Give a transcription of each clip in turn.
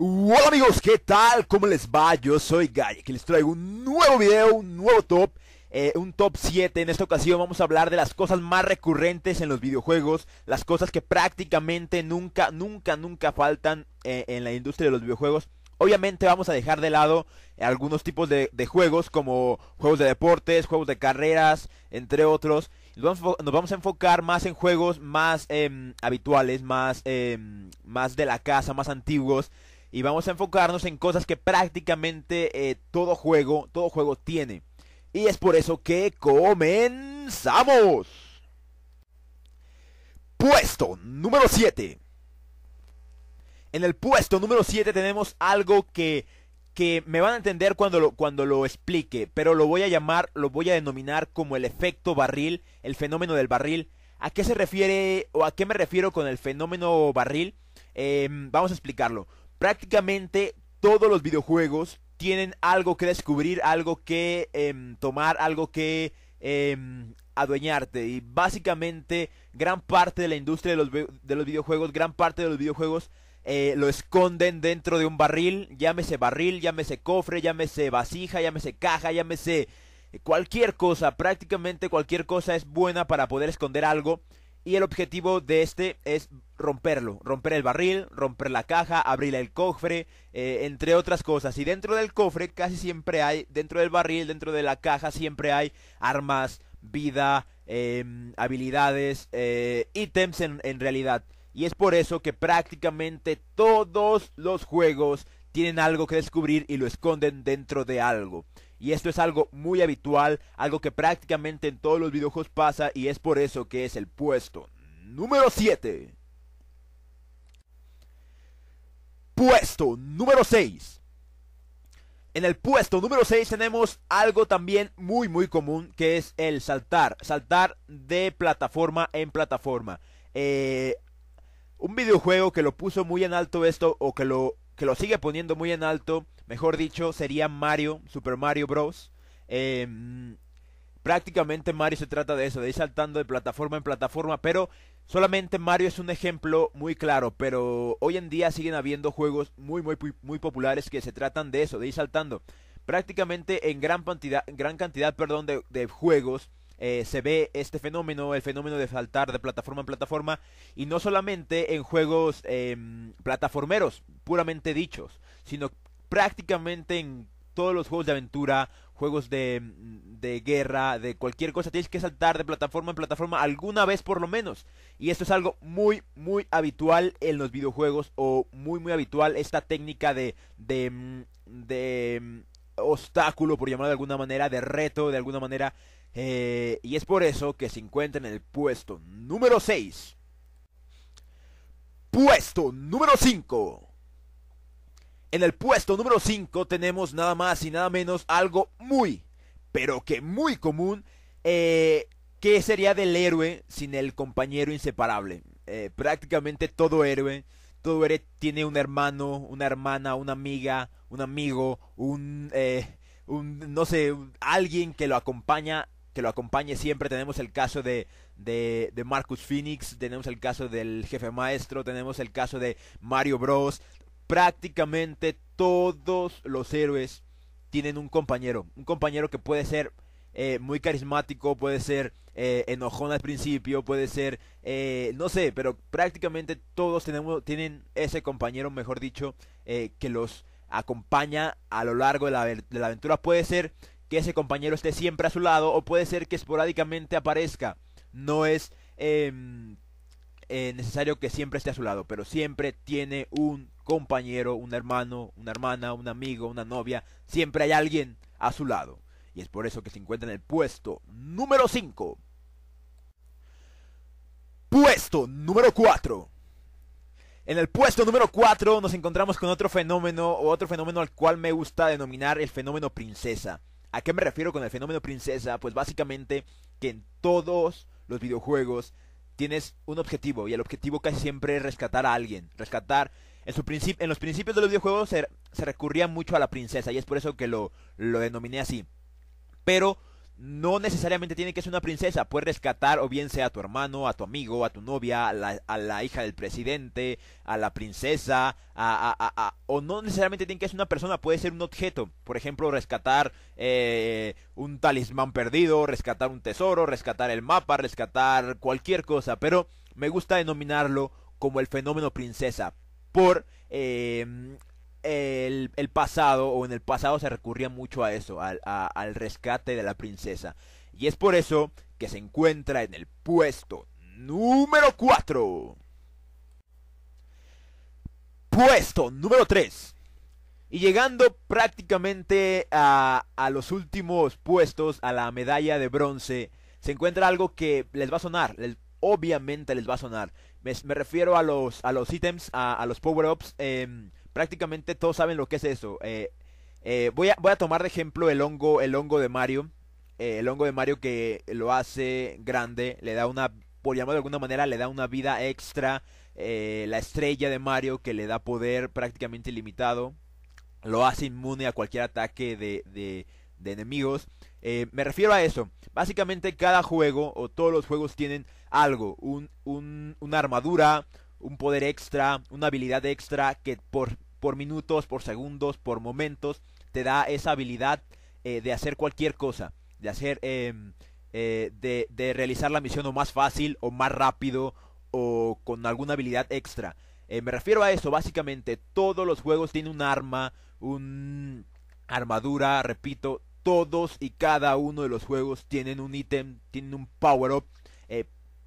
Hola amigos, ¿qué tal? ¿Cómo les va? Yo soy Guy, que les traigo un nuevo video, un nuevo top, eh, un top 7. En esta ocasión vamos a hablar de las cosas más recurrentes en los videojuegos, las cosas que prácticamente nunca, nunca, nunca faltan eh, en la industria de los videojuegos. Obviamente vamos a dejar de lado eh, algunos tipos de, juegos como juegos de deportes, juegos de carreras, entre otros. Nos vamos, a enfocar más en juegos más em, habituales, más, em, más de la casa, más antiguos y vamos a enfocarnos en cosas que prácticamente eh, todo juego, todo juego tiene. Y es por eso que comenzamos. Puesto número 7. En el puesto número 7 tenemos algo que, que me van a entender cuando lo, cuando lo explique, pero lo voy a llamar, lo voy a denominar como el efecto barril, el fenómeno del barril. ¿A qué se refiere o a qué me refiero con el fenómeno barril? Em, vamos a explicarlo prácticamente todos los videojuegos tienen algo que descubrir, algo que em, tomar, algo que em, adueñarte. Y básicamente gran parte de la industria de los, de los videojuegos, gran parte de los videojuegos eh, lo esconden dentro de un barril, llámese barril, llámese cofre, llámese vasija, llámese caja, llámese cualquier cosa, prácticamente cualquier cosa es buena para poder esconder algo y el objetivo de este es romperlo, romper el barril, romper la caja, abrir el cofre, eh, entre otras cosas. Y dentro del cofre casi siempre hay, dentro del barril, dentro de la caja siempre hay armas, vida, em, habilidades, eh, ítems en realidad. Y es por eso que prácticamente todos los juegos tienen algo que descubrir y lo esconden dentro de algo. Y esto es algo muy habitual, algo que prácticamente en todos los videojuegos pasa y es por eso que es el puesto número 7. Puesto número 6. En el puesto número 6 tenemos algo también muy muy común que es el saltar, saltar de plataforma en plataforma. Eh, un videojuego que lo puso muy en alto esto o que lo que lo sigue poniendo muy en alto, mejor dicho, sería Mario, Super Mario Bros. Eh, prácticamente Mario se trata de eso, de ir saltando de plataforma en plataforma, pero solamente Mario es un ejemplo muy claro, pero hoy en día siguen habiendo juegos muy, muy, muy populares que se tratan de eso, de ir saltando. Prácticamente en gran cantidad, gran cantidad perdón, de juegos eh, se ve este fenómeno, el fenómeno de saltar de plataforma en plataforma, y no solamente en juegos em, plataformeros, puramente dichos, sino prácticamente en todos los juegos de aventura, juegos de, de, guerra, de cualquier cosa, tienes que saltar de plataforma en plataforma alguna vez por lo menos. Y esto es algo muy, muy habitual en los videojuegos o muy, muy habitual esta técnica de, de, mm, de mm, obstáculo, por llamarlo de alguna manera, de reto, de alguna manera, eh, y es por eso que se encuentra en el puesto número 6. Puesto número 5. En el puesto número 5 tenemos nada más y nada menos algo muy, pero que muy común, eh, que sería del héroe sin el compañero inseparable. Eh, prácticamente todo héroe, todo héroe tiene un hermano, una hermana, una amiga, un amigo, un, no sé, alguien que lo acompaña que lo acompañe siempre. Tenemos el caso de, de, Marcus Phoenix, tenemos el caso del jefe maestro, tenemos el caso de Mario Bros. Prácticamente todos los héroes tienen un compañero, un compañero que puede ser eh, muy carismático, puede ser eh, enojón al principio, puede ser, eh, no sé, pero prácticamente todos tenemos, tienen ese compañero, mejor dicho, que los acompaña a lo largo de la, de la aventura. Puede ser que ese compañero esté siempre a su lado o puede ser que esporádicamente aparezca. No es em, eh, necesario que siempre esté a su lado, pero siempre tiene un compañero, un hermano, una hermana, un amigo, una novia. Siempre hay alguien a su lado. Y es por eso que se encuentra en el puesto número 5. Puesto número 4. En el puesto número 4 nos encontramos con otro fenómeno, o otro fenómeno al cual me gusta denominar el fenómeno princesa. ¿A qué me refiero con el fenómeno princesa? Pues básicamente que en todos los videojuegos tienes un objetivo y el objetivo casi siempre es rescatar a alguien. Rescatar. En, su en los principios de los videojuegos se, se, recurría mucho a la princesa y es por eso que lo, lo denominé así. Pero no necesariamente tiene que ser una princesa, puedes rescatar o bien sea a tu hermano, a tu amigo, a tu novia, a la, hija del presidente, a la princesa, o no necesariamente tiene que ser una persona, puede ser un objeto, por ejemplo, rescatar eh, un talismán perdido, rescatar un tesoro, rescatar el mapa, rescatar cualquier cosa, pero me gusta denominarlo como el fenómeno princesa, por eh, el, pasado, o en el pasado se recurría mucho a eso, al, rescate de la princesa. Y es por eso que se encuentra en el puesto número 4. Puesto número 3. Y llegando prácticamente a, los últimos puestos, a la medalla de bronce, se encuentra algo que les va a sonar. obviamente les va a sonar. Me, refiero a los, a los ítems, a, los power-ups. Eh, prácticamente todos saben lo que es eso. Eh, eh, voy, a, voy, a, tomar de ejemplo el hongo, el hongo de Mario. Eh, el hongo de Mario que lo hace grande, le da una, por llamarlo de alguna manera, le da una vida extra. la estrella de Mario que le da poder prácticamente ilimitado. Lo hace inmune a cualquier ataque de, de, de enemigos. me refiero a eso. Básicamente cada juego o todos los juegos tienen algo. una armadura, un poder extra, una habilidad extra que por por minutos, por segundos, por momentos, te da esa habilidad eh, de hacer cualquier cosa, de hacer, em, eh, de, realizar la misión o más fácil o más rápido o con alguna habilidad extra. Eh, me refiero a eso, básicamente, todos los juegos tienen un arma, un armadura, repito, todos y cada uno de los juegos tienen un ítem, tienen un power-up.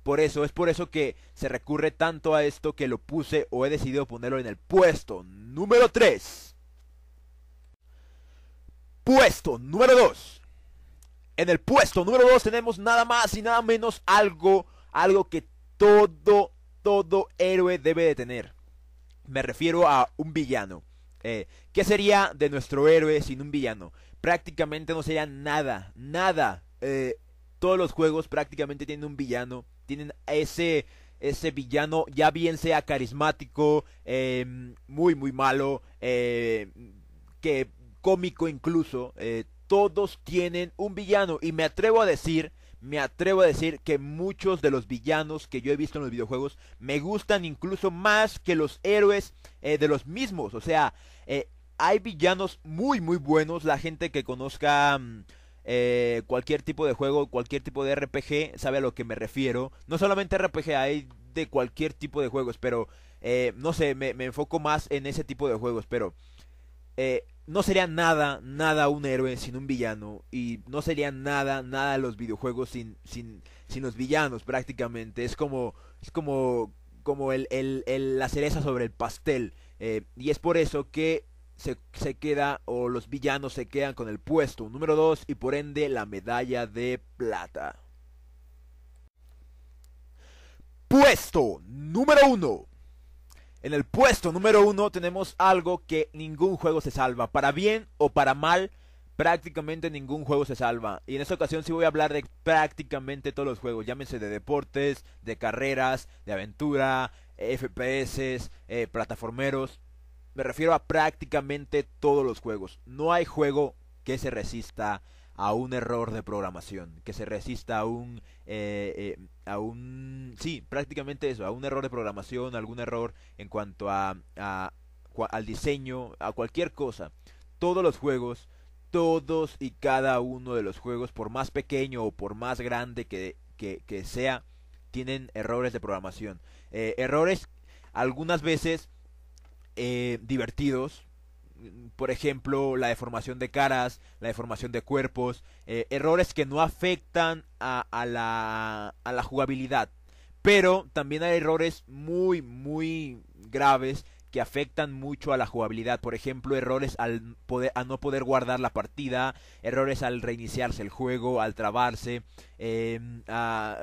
por eso, es por eso que se recurre tanto a esto que lo puse o he decidido ponerlo en el puesto número 3. Puesto número 2. En el puesto número 2 tenemos nada más y nada menos algo, algo que todo, todo héroe debe de tener. Me refiero a un villano. Eh, ¿Qué sería de nuestro héroe sin un villano? Prácticamente no sería nada, nada. Eh, todos los juegos prácticamente tienen un villano, tienen ese ese villano, ya bien sea carismático, eh, muy, muy malo, eh, que cómico incluso, eh, todos tienen un villano. Y me atrevo a decir, me atrevo a decir que muchos de los villanos que yo he visto en los videojuegos me gustan incluso más que los héroes de los mismos. O sea, hay villanos muy, muy buenos. La gente que conozca... Mm, eh, cualquier tipo de juego, cualquier tipo de RPG, sabe a lo que me refiero. No solamente RPG, hay de cualquier tipo de juegos, pero eh, no sé, me, enfoco más en ese tipo de juegos, pero eh, no sería nada, nada un héroe sin un villano y no sería nada, nada los videojuegos sin, sin, sin los villanos prácticamente. Es como, es como, como el, la cereza sobre el pastel. y es por eso que se, queda o los villanos se quedan con el puesto número 2 y por ende la medalla de plata. Puesto número 1. En el puesto número 1 tenemos algo que ningún juego se salva. Para bien o para mal, prácticamente ningún juego se salva. Y en esta ocasión sí voy a hablar de prácticamente todos los juegos. Llámense de deportes, de carreras, de aventura, FPS, eh, plataformeros me refiero a prácticamente todos los juegos. No hay juego que se resista a un error de programación, que se resista a un, eh, eh, a un, sí, prácticamente eso, a un error de programación, algún error en cuanto a, al diseño, a cualquier cosa. Todos los juegos, todos y cada uno de los juegos, por más pequeño o por más grande que, que, sea, tienen errores de programación. Eh, errores algunas veces eh, divertidos. Por ejemplo, la deformación de caras, la deformación de cuerpos, eh, errores que no afectan a, la, a la jugabilidad. Pero también hay errores muy, muy graves que afectan mucho a la jugabilidad. Por ejemplo, errores al poder, a no poder guardar la partida, errores al reiniciarse el juego, al trabarse, eh, a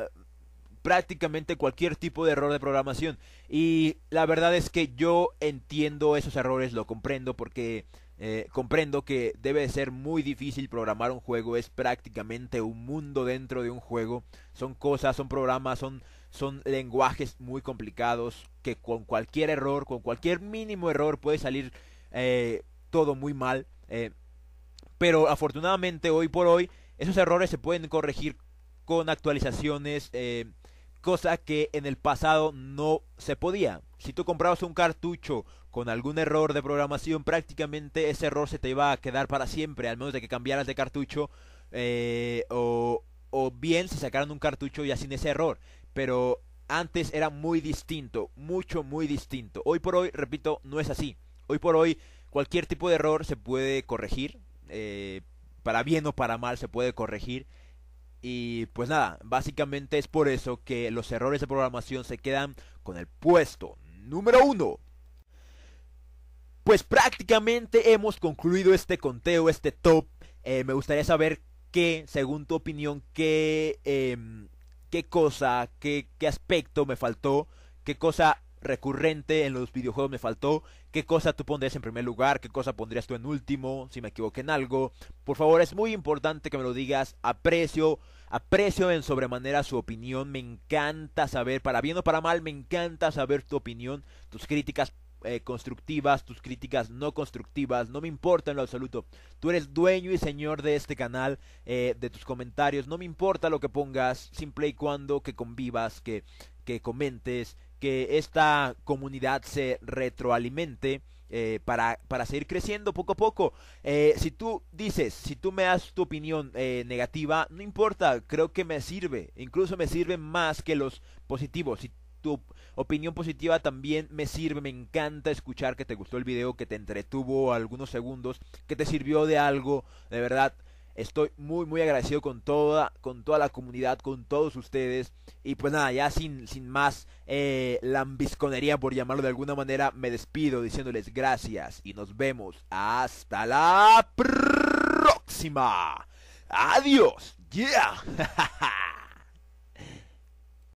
prácticamente cualquier tipo de error de programación. Y la verdad es que yo entiendo esos errores, lo comprendo porque eh, comprendo que debe ser muy difícil programar un juego, es prácticamente un mundo dentro de un juego. Son cosas, son programas, son, son lenguajes muy complicados que con cualquier error, con cualquier mínimo error puede salir eh, todo muy mal. Eh. pero afortunadamente hoy por hoy esos errores se pueden corregir con actualizaciones, eh, cosa que en el pasado no se podía. Si tú comprabas un cartucho con algún error de programación, prácticamente ese error se te iba a quedar para siempre, al menos de que cambiaras de cartucho eh, o, bien se sacaran un cartucho ya sin ese error. Pero antes era muy distinto, mucho, muy distinto. Hoy por hoy, repito, no es así. Hoy por hoy cualquier tipo de error se puede corregir, eh, para bien o para mal se puede corregir. Y pues nada, básicamente es por eso que los errores de programación se quedan con el puesto número uno. Pues prácticamente hemos concluido este conteo, este top. Eh, me gustaría saber qué, según tu opinión, qué, em, qué cosa, qué, qué aspecto me faltó, qué cosa recurrente en los videojuegos me faltó. ¿Qué cosa tú pondrías en primer lugar? ¿Qué cosa pondrías tú en último? Si me equivoqué en algo. Por favor, es muy importante que me lo digas. Aprecio, aprecio en sobremanera su opinión. Me encanta saber, para bien o para mal, me encanta saber tu opinión, tus críticas eh, constructivas, tus críticas no constructivas, no me importa en lo absoluto. Tú eres dueño y señor de este canal, eh, de tus comentarios, no me importa lo que pongas, simple y cuando que convivas, que, que comentes, que esta comunidad se retroalimente. Eh, para, seguir creciendo poco a poco. Eh, si tú dices, si tú me das tu opinión eh, negativa, no importa, creo que me sirve, incluso me sirve más que los positivos. Si tu opinión positiva también me sirve, me encanta escuchar que te gustó el video, que te entretuvo algunos segundos, que te sirvió de algo, de verdad. Estoy muy, muy agradecido con toda, con toda la comunidad, con todos ustedes. Y pues nada, ya sin, sin más eh, lambisconería, por llamarlo de alguna manera, me despido diciéndoles gracias y nos vemos hasta la próxima. Adiós. Yeah.